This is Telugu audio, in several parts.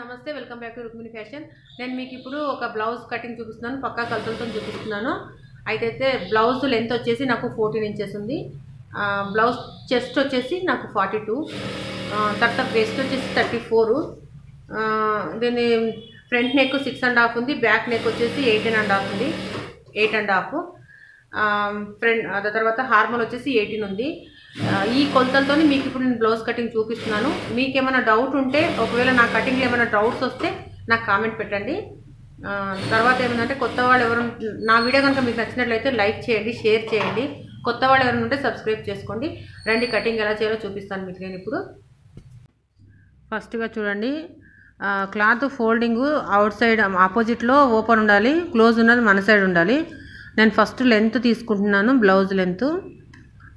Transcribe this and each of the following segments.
నమస్తే welcome back to Rukmini fashion నేను మీకు ఇప్పుడు ఒక బ్లౌజ్ కటింగ్ చూపిస్తున్నాను పక్కా కలతలతో చూపిస్తున్నాను అయితే బ్లౌజ్ లెంత్ వచ్చేసి నాకు ఫోర్టీన్ ఇంచెస్ ఉంది బ్లౌజ్ చెస్ట్ వచ్చేసి నాకు ఫార్టీ టూ తర్వాత వేస్ట్ వచ్చేసి థర్టీ ఫోరు దీన్ని front neck six and half ఉంది బ్యాక్ నెక్ వచ్చేసి ఎయిటీన్ అండ్ హాఫ్ ఉంది ఎయిట్ అండ్ హాఫ్ ఫ్రంట్ తర్వాత హార్మోన్ వచ్చేసి ఎయిటీన్ ఉంది ఈ కొలతలతో మీకు ఇప్పుడు నేను బ్లౌజ్ కటింగ్ చూపిస్తున్నాను మీకు ఏమైనా డౌట్ ఉంటే ఒకవేళ నా కటింగ్లో ఏమైనా డౌట్స్ వస్తే నాకు కామెంట్ పెట్టండి తర్వాత ఏమైందంటే కొత్త వాళ్ళు ఎవరు నా వీడియో కనుక మీకు నచ్చినట్లయితే లైక్ చేయండి షేర్ చేయండి కొత్త వాళ్ళు ఎవరైనా ఉంటే సబ్స్క్రైబ్ చేసుకోండి రండి కటింగ్ ఎలా చేయాలో చూపిస్తాను మీకు నేను ఇప్పుడు ఫస్ట్గా చూడండి క్లాత్ ఫోల్డింగ్ అవుట్ సైడ్ ఆపోజిట్లో ఓపెన్ ఉండాలి క్లోజ్ ఉన్నది మన సైడ్ ఉండాలి నేను ఫస్ట్ లెంత్ తీసుకుంటున్నాను బ్లౌజ్ లెంత్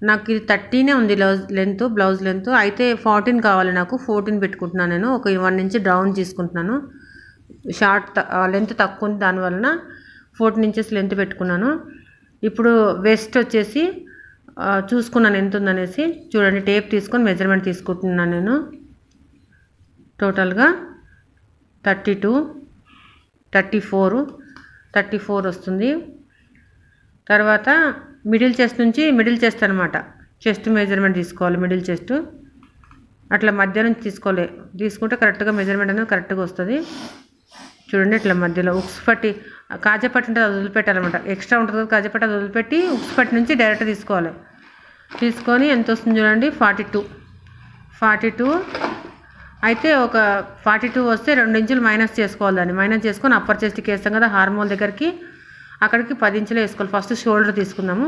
నాకు ఇది థర్టీనే ఉంది బ్లౌజ్ లెంత్ బ్లౌజ్ లెంత్ అయితే ఫార్టీన్ కావాలి నాకు ఫోర్టీన్ పెట్టుకుంటున్నాను నేను ఒక వన్ ఇంచ్ డౌన్ తీసుకుంటున్నాను షార్ట్ లెంత్ తక్కువ ఉంది దానివలన ఫోర్టీన్ ఇంచెస్ లెంత్ పెట్టుకున్నాను ఇప్పుడు వెస్ట్ వచ్చేసి చూసుకున్నాను ఎంత ఉందనేసి చూడండి టేప్ తీసుకొని మెజర్మెంట్ తీసుకుంటున్నాను నేను టోటల్గా thirty two thirty four thirty four వస్తుంది తర్వాత మిడిల్ చెస్ట్ నుంచి మిడిల్ చెస్ట్ అనమాట చెస్ట్ మెజర్మెంట్ తీసుకోవాలి మిడిల్ చెస్ట్ అట్లా మధ్య నుంచి తీసుకోలే తీసుకుంటే కరెక్ట్గా మెజర్మెంట్ అనేది కరెక్ట్గా వస్తుంది చూడండి ఇట్లా మధ్యలో ఉక్స్ పట్టి కాజపట్టి ఉంటుంది అది వదిలిపెట్టాలన్నమాట ఎక్స్ట్రా ఉంటుంది కాజపట్టి అది వదిలిపెట్టి ఉక్స్ పట్టి నుంచి డైరెక్ట్ తీసుకోవాలి తీసుకొని ఎంత వస్తుంది చూడండి ఫార్టీ టూ ఫార్టీ టూ అయితే ఒక ఫార్టీ టూ వస్తే రెండు ఇంచులు మైనస్ చేసుకోవాలి దాన్ని మైనస్ చేసుకొని అప్పర్ చెస్ట్కి వేస్తాం కదా హార్మోన్ దగ్గరికి అక్కడికి పది ఇంచులు వేసుకోవాలి ఫస్ట్ షోల్డర్ తీసుకుందాము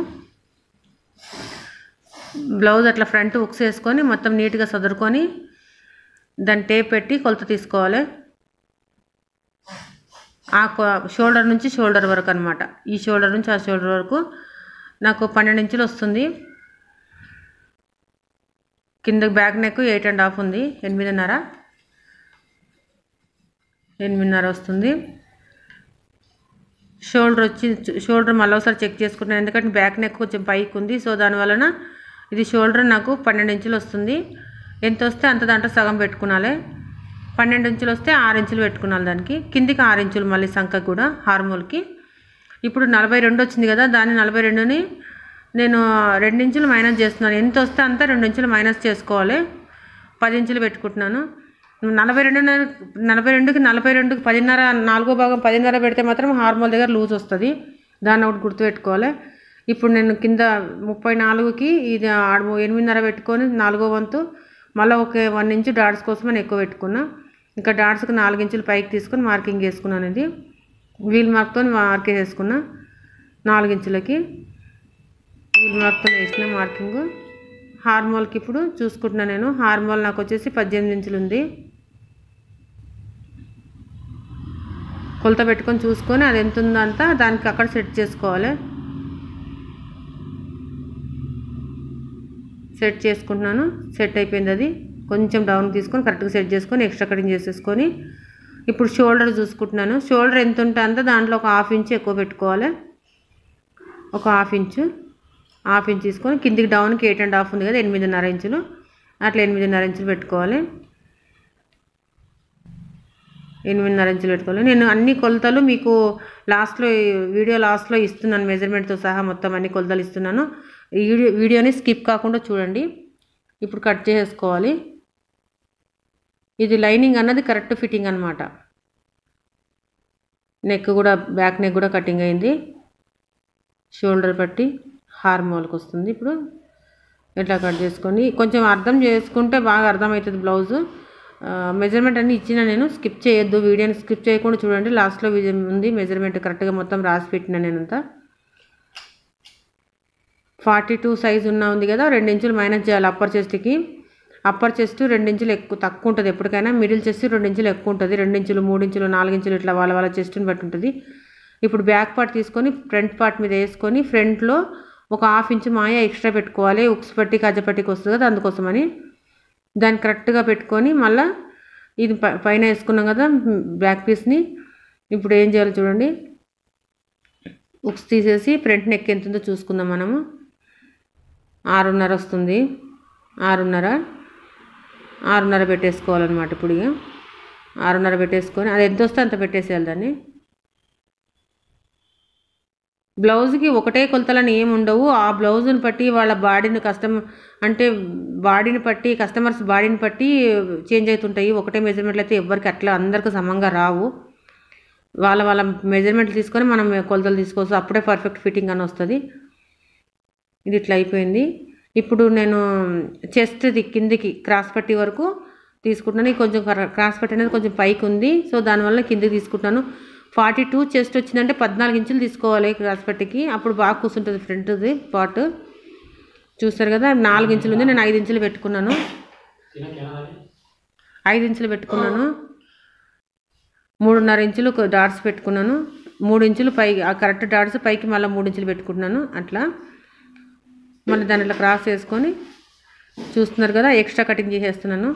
బ్లౌజ్ అట్లా ఫ్రంట్ ఉక్స్ వేసుకొని మొత్తం నీట్గా సదురుకొని దాన్ని టేప్ పెట్టి కొలత తీసుకోవాలి ఆ షోల్డర్ నుంచి షోల్డర్ వరకు అనమాట ఈ షోల్డర్ నుంచి ఆ షోల్డర్ వరకు నాకు పన్నెండు ఇంచులు వస్తుంది కింద back neck eight and half ఉంది ఎనిమిదిన్నర ఎనిమిదిన్నర వస్తుంది షోల్డర్ వచ్చి షోల్డర్ మళ్ళీ ఒకసారి చెక్ చేసుకుంటాను ఎందుకంటే బ్యాక్ నెక్ కొంచెం పైకి ఉంది సో దానివలన ఇది షోల్డర్ నాకు పన్నెండు ఇంచులు వస్తుంది ఎంత వస్తే అంత దాంట్లో సగం పెట్టుకునాలి పన్నెండు ఇంచులు వస్తే ఆరు ఇంచులు పెట్టుకున్నాను దానికి కిందికి ఆరు ఇంచులు మళ్ళీ సంఖ కూడా హార్మోల్కి ఇప్పుడు నలభై రెండు వచ్చింది కదా దాన్ని నలభై రెండుని నేను రెండించులు మైనస్ చేస్తున్నాను ఎంత వస్తే అంత రెండించులు మైనస్ చేసుకోవాలి పది ఇంచులు పెట్టుకుంటున్నాను నలభై రెండు నలభై రెండుకి నలభై రెండుకి పదిన్నర నాలుగో భాగం పదిన్నర పెడితే మాత్రం హార్మోల్ దగ్గర లూజ్ వస్తుంది దాన్ని ఒకటి గుర్తుపెట్టుకోవాలి ఇప్పుడు నేను కింద ముప్పై నాలుగుకి ఇది ఎనిమిదిన్నర పెట్టుకొని నాలుగో వంతు మళ్ళీ ఒక వన్ ఇంచు డాట్స్ కోసం నేను ఎక్కువ పెట్టుకున్నా ఇంకా డాట్స్కి నాలుగు ఇంచులు పైకి తీసుకొని మార్కింగ్ వేసుకున్నాను ఇది వీల్ మార్క్తో మార్క్ వేసుకున్నా నాలుగు ఇంచులకి వీల్ మార్క్తో వేసిన మార్కింగ్ హార్మోల్కి ఇప్పుడు చూసుకుంటున్నాను నేను హార్మోల్ నాకు వచ్చేసి పద్దెనిమిది ఇంచులు ఉంది కొలత పెట్టుకొని చూసుకొని అది ఎంత ఉందంతా దానికి అక్కడ సెట్ చేసుకోవాలి సెట్ చేసుకుంటున్నాను సెట్ అయిపోయింది అది కొంచెం డౌన్ తీసుకొని కరెక్ట్గా సెట్ చేసుకొని ఎక్స్ట్రా కటింగ్ చేసేసుకొని ఇప్పుడు షోల్డర్ చూసుకుంటున్నాను షోల్డర్ ఎంత ఉంటే అంత దాంట్లో ఒక హాఫ్ ఇంచ్ ఎక్కువ పెట్టుకోవాలి ఒక హాఫ్ ఇంచు హాఫ్ ఇంచ్ తీసుకొని కిందికి డౌన్కి ఎయిట్ అండ్ హాఫ్ ఉంది కదా ఎనిమిదిన్నర ఇంచులు అట్లా ఎనిమిదిన్నర ఇంచులు పెట్టుకోవాలి ఎనిమిదిన్నర ఇంచులు పెట్టుకోవాలి నేను అన్ని కొలతలు మీకు లాస్ట్లో వీడియో లాస్ట్లో ఇస్తున్నాను మెజర్మెంట్తో సహా మొత్తం అన్ని కొలతలు ఇస్తున్నాను వీడియో వీడియోని స్కిప్ కాకుండా చూడండి ఇప్పుడు కట్ చేసుకోవాలి ఇది లైనింగ్ అన్నది కరెక్ట్ ఫిట్టింగ్ అనమాట నెక్ కూడా బ్యాక్ నెక్ కూడా కటింగ్ అయింది షోల్డర్ పట్టి హార్మోల్కి వస్తుంది ఇప్పుడు ఇట్లా కట్ చేసుకొని కొంచెం అర్థం చేసుకుంటే బాగా అర్థమవుతుంది బ్లౌజు మెజర్మెంట్ అన్నీ ఇచ్చిన నేను స్కిప్ చేయొద్దు వీడియోని స్కిప్ చేయకుండా చూడండి లాస్ట్లో ఉంది మెజర్మెంట్ కరెక్ట్గా మొత్తం రాసి పెట్టిన నేనంతా ఫార్టీ టూ సైజ్ ఉన్న ఉంది కదా రెండు ఇంచులు మైనస్ చేయాలి అప్పర్ చెస్ట్కి అప్పర్ చెస్ట్ రెండు ఇంచులు ఎక్కువ తక్కువ ఉంటుంది ఎప్పటికైనా మిడిల్ చెస్ట్ రెండు ఇంచులు ఎక్కువ ఉంటుంది రెండు ఇంచులు మూడు ఇంచులు నాలుగు ఇంచులు ఇట్లా వాళ్ళ వాళ్ళ చెస్ట్ని బట్టి ఉంటుంది ఇప్పుడు బ్యాక్ పార్ట్ తీసుకొని ఫ్రంట్ పార్ట్ మీద వేసుకొని ఫ్రంట్లో ఒక హాఫ్ ఇంచు మాయ ఎక్స్ట్రా పెట్టుకోవాలి ఉక్స్ పట్టి కజ్జపట్టికి వస్తుంది కదా అందుకోసమని దాన్ని కరెక్ట్గా పెట్టుకొని మళ్ళీ ఇది పైన వేసుకున్నాం కదా బ్యాక్ పీస్ని ఇప్పుడు ఏం చేయాలో చూడండి ఉక్స్ తీసేసి ఫ్రంట్ నెక్ ఎంత ఉందో చూసుకుందాం మనము ఆరున్నర వస్తుంది ఆరున్నర ఆరున్నర పెట్టేసుకోవాలన్నమాట ఇప్పుడు ఆరున్నర పెట్టేసుకొని అది ఎంత వస్తే అంత పెట్టేసేయాలి దాన్ని బ్లౌజ్కి ఒకటే కొలతలని ఏమి ఉండవు ఆ బ్లౌజ్ని బట్టి వాళ్ళ బాడీని కస్టమర్ అంటే బాడీని బట్టి కస్టమర్స్ బాడీని బట్టి చేంజ్ అవుతుంటాయి ఒకటే మెజర్మెంట్లు అయితే ఎవరికి అట్లా అందరికీ సమంగా రావు వాళ్ళ వాళ్ళ మెజర్మెంట్లు తీసుకొని మనం కొలతలు తీసుకోవచ్చు అప్పుడే పర్ఫెక్ట్ ఫిట్టింగ్ అని వస్తుంది ఇది ఇట్లా అయిపోయింది ఇప్పుడు నేను చెస్ట్ కిందికి క్రాస్ పట్టి వరకు తీసుకుంటున్నాను కొంచెం క్రాస్ పట్టి అనేది కొంచెం పైకి ఉంది సో దానివల్ల కిందికి తీసుకుంటున్నాను ఫార్టీ టూ చెస్ట్ వచ్చిందంటే పద్నాలుగు ఇంచులు తీసుకోవాలి క్రాస్పట్టికి అప్పుడు బాగా కూర్చుంటుంది ఫ్రంట్ది పార్ట్ చూస్తారు కదా నాలుగు ఇంచులు ఉంది నేను ఐదు ఇంచులు పెట్టుకున్నాను ఐదు ఇంచులు పెట్టుకున్నాను మూడున్నర ఇంచులు డాట్స్ పెట్టుకున్నాను మూడు ఇంచులు పైకి ఆ కరెక్ట్ డాట్స్ పైకి మళ్ళీ మూడు ఇంచులు పెట్టుకుంటున్నాను అట్లా మళ్ళీ దాని క్రాస్ చేసుకొని చూస్తున్నారు కదా ఎక్స్ట్రా కటింగ్ చేసేస్తున్నాను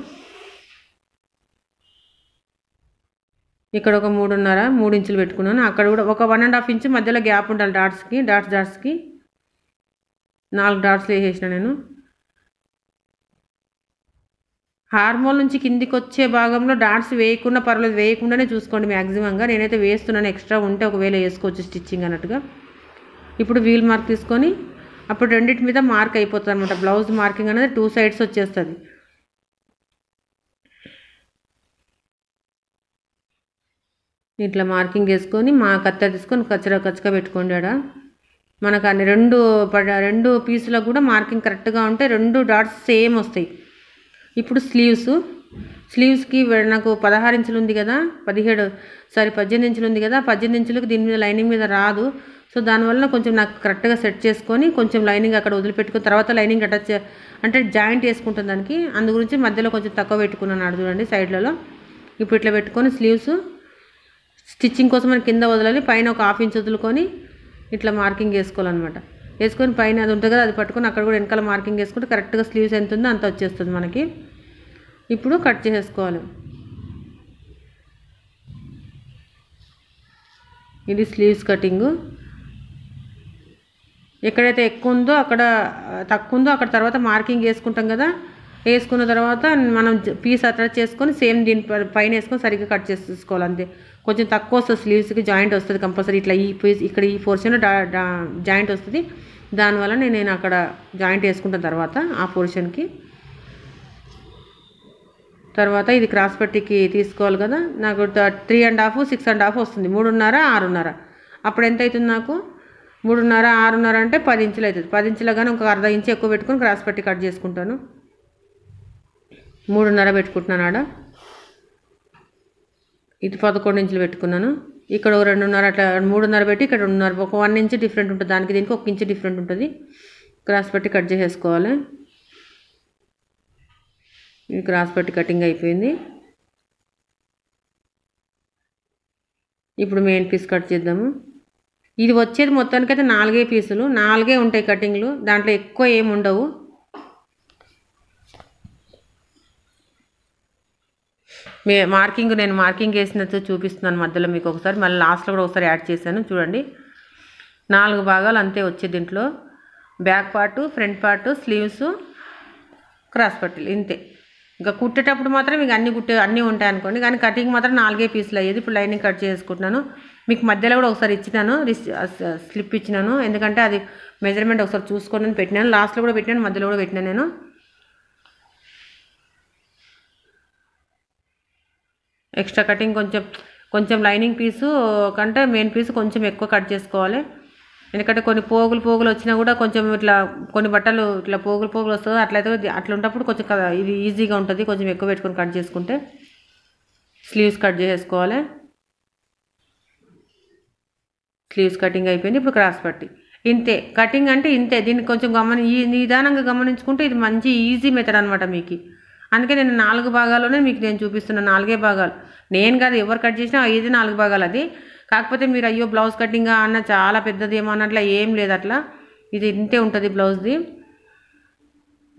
ఇక్కడ ఒక మూడున్నర మూడు ఇంచులు పెట్టుకున్నాను అక్కడ కూడా ఒక వన్ అండ్ హాఫ్ ఇంచు మధ్యలో గ్యాప్ ఉండాలి డాట్స్కి డాట్స్ డాట్స్కి నాలుగు డాట్స్లు వేసేసిన నేను హార్మోన్ నుంచి కిందికి వచ్చే భాగంలో డాట్స్ వేయకుండా పర్వాలేదు వేయకుండానే చూసుకోండి మ్యాక్సిమంగా నేనైతే వేస్తున్నాను ఎక్స్ట్రా ఉంటే ఒకవేళ వేసుకోవచ్చు స్టిచ్చింగ్ అన్నట్టుగా ఇప్పుడు వీల్ మార్క్ తీసుకొని అప్పుడు రెండింటి మీద మార్క్ అయిపోతుంది అనమాట బ్లౌజ్ మార్కింగ్ అనేది టూ సైడ్స్ వచ్చేస్తుంది ఇట్లా మార్కింగ్ వేసుకొని మా కత్త తీసుకొని కచ్చరా కచ్చగా పెట్టుకోండి ఆడ మనకు అన్ని రెండు పడ రెండు పీసులకు కూడా మార్కింగ్ కరెక్ట్గా ఉంటే రెండు డాట్స్ సేమ్ వస్తాయి ఇప్పుడు స్లీవ్స్ స్లీవ్స్కి నాకు పదహారు ఇంచులు ఉంది కదా పదిహేడు సారీ పద్దెనిమిది ఇంచులు ఉంది కదా పద్దెనిమిది ఇంచులకు దీని మీద లైనింగ్ మీద రాదు సో దానివల్ల కొంచెం నాకు కరెక్ట్గా సెట్ చేసుకొని కొంచెం లైనింగ్ అక్కడ వదిలిపెట్టుకుని తర్వాత లైనింగ్ అటాచ్ అంటే జాయింట్ వేసుకుంటుంది దానికి అందు గురించి మధ్యలో కొంచెం తక్కువ పెట్టుకున్నాను చూడండి సైడ్లలో ఇప్పుడు ఇట్లా పెట్టుకొని స్లీవ్స్ స్టిచ్చింగ్ కోసం మనం కింద వదలాలి పైన ఒక హాఫ్ ఇంచ్ వదులుకొని ఇట్లా మార్కింగ్ వేసుకోవాలన్నమాట వేసుకొని పైన అది ఉంటుంది కదా అది పట్టుకొని అక్కడ కూడా వెనకాల మార్కింగ్ వేసుకుంటే కరెక్ట్గా స్లీవ్స్ ఎంత ఉందో అంత వచ్చేస్తుంది మనకి ఇప్పుడు కట్ చేసేసుకోవాలి ఇది స్లీవ్స్ కటింగ్ ఎక్కడైతే ఎక్కువ ఉందో అక్కడ తక్కువ ఉందో అక్కడ తర్వాత మార్కింగ్ వేసుకుంటాం కదా వేసుకున్న తర్వాత మనం పీస్ అట్రాచ్ చేసుకొని సేమ్ దీని పైన వేసుకొని సరిగ్గా కట్ చేసుకోవాలి అంతే కొంచెం తక్కువ వస్తుంది స్లీవ్స్కి జాయింట్ వస్తుంది కంపల్సరీ ఇట్లా ఈ పీస్ ఇక్కడ ఈ పోర్షన్లో జాయింట్ వస్తుంది దానివల్ల నేను అక్కడ జాయింట్ వేసుకున్న తర్వాత ఆ పోర్షన్కి తర్వాత ఇది క్రాస్ పెట్టికి తీసుకోవాలి కదా నాకు three and half six and half వస్తుంది మూడున్నర ఆరున్నర అప్పుడు ఎంత అవుతుంది నాకు మూడున్నర ఆరున్నర అంటే పది ఇంచులు అవుతుంది పది ఇంచులు కానీ ఒక అర్ధ ఇంచు ఎక్కువ పెట్టుకుని క్రాస్ పెట్టి కట్ చేసుకుంటాను మూడున్నర పెట్టుకుంటున్నాను ఆడ ఇటు పదకొండు ఇంచులు పెట్టుకున్నాను ఇక్కడ రెండున్నర అట్లా మూడున్నర పెట్టి ఇక్కడ రెండున్నర ఒక వన్ ఇంచ్ డిఫరెంట్ ఉంటుంది దానికి దీనికి ఒక ఇంచ్ డిఫరెంట్ ఉంటుంది క్రాస్ పెట్టి కట్ చేసేసుకోవాలి ఇది క్రాస్ పెట్టి కటింగ్ అయిపోయింది ఇప్పుడు మెయిన్ పీస్ కట్ చేద్దాము ఇది వచ్చేది మొత్తానికైతే నాలుగే పీసులు నాలుగే ఉంటాయి కటింగ్లు దాంట్లో ఎక్కువ ఏమి ఉండవు మీ మార్కింగ్ నేను మార్కింగ్ వేసినట్టు చూపిస్తున్నాను మధ్యలో మీకు ఒకసారి మళ్ళీ లాస్ట్లో కూడా ఒకసారి యాడ్ చేశాను చూడండి నాలుగు భాగాలు అంతే వచ్చే దీంట్లో back part front part sleeves cross పట్టీలు ఇంతే ఇంకా కుట్టేటప్పుడు మాత్రం మీకు అన్ని కుట్టే అన్నీ ఉంటాయి అనుకోండి కానీ కటింగ్ మాత్రం నాలుగే పీసులు అయ్యేది ఇప్పుడు లైనింగ్ కట్ చేసుకుంటున్నాను మీకు మధ్యలో కూడా ఒకసారి ఇచ్చినాను స్లిప్ ఇచ్చినాను ఎందుకంటే అది మెజర్మెంట్ ఒకసారి చూసుకొని పెట్టినాను లాస్ట్లో కూడా పెట్టినాను మధ్యలో కూడా పెట్టినాను నేను ఎక్స్ట్రా కటింగ్ కొంచెం కొంచెం లైనింగ్ పీసు కంటే మెయిన్ పీసు కొంచెం ఎక్కువ కట్ చేసుకోవాలి ఎందుకంటే కొన్ని పోగులు పోగులు వచ్చినా కూడా కొంచెం ఇట్లా కొన్ని బట్టలు ఇట్లా పోగులు పోగులు వస్తుంది అట్లయితే అట్లా ఉన్నప్పుడు కొంచెం ఇది ఈజీగా ఉంటుంది కొంచెం ఎక్కువ పెట్టుకొని కట్ చేసుకుంటే స్లీవ్స్ కట్ చేసుకోవాలి స్లీవ్స్ కటింగ్ అయిపోయింది ఇప్పుడు క్రాస్ పట్టి ఇంతే కటింగ్ అంటే ఇంతే దీన్ని కొంచెం గమని ఈ నిదానంగా గమనించుకుంటే ఇది మంచి ఈజీ మెథడ్ అనమాట మీకు అందుకే నేను నాలుగు భాగాల్లోనే మీకు నేను చూపిస్తున్నాను నాలుగే భాగాలు నేను కాదు ఎవరు కట్ చేసినా ఐదు నాలుగు భాగాలు అది కాకపోతే మీరు అయ్యో బ్లౌజ్ కటింగ్ అన్న చాలా పెద్దది ఏమో ఏం లేదు అట్లా ఇది ఇంతే ఉంటుంది బ్లౌజ్ది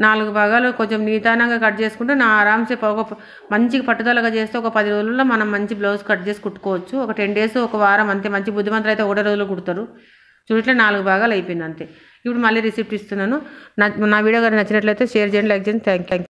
నాలుగు భాగాలు కొంచెం నిదానంగా కట్ చేసుకుంటే నా ఆరామ్సే ఒక మంచి పట్టుదలగా చేస్తే ఒక పది రోజుల్లో మనం మంచి బ్లౌజ్ కట్ చేసి కుట్టుకోవచ్చు ఒక టెన్ డేస్ ఒక వారం అంతే మంచి బుద్ధిమంతులు అయితే ఒకటే రోజులు కుడతారు చూడట్లే నాలుగు భాగాలు అయిపోయింది అంతే ఇప్పుడు మళ్ళీ రిసిప్ట్ ఇస్తున్నాను నా నా వీడియో గారు నచ్చినట్లయితే షేర్ చేయండి లైక్ చేయండి థ్యాంక్ యూ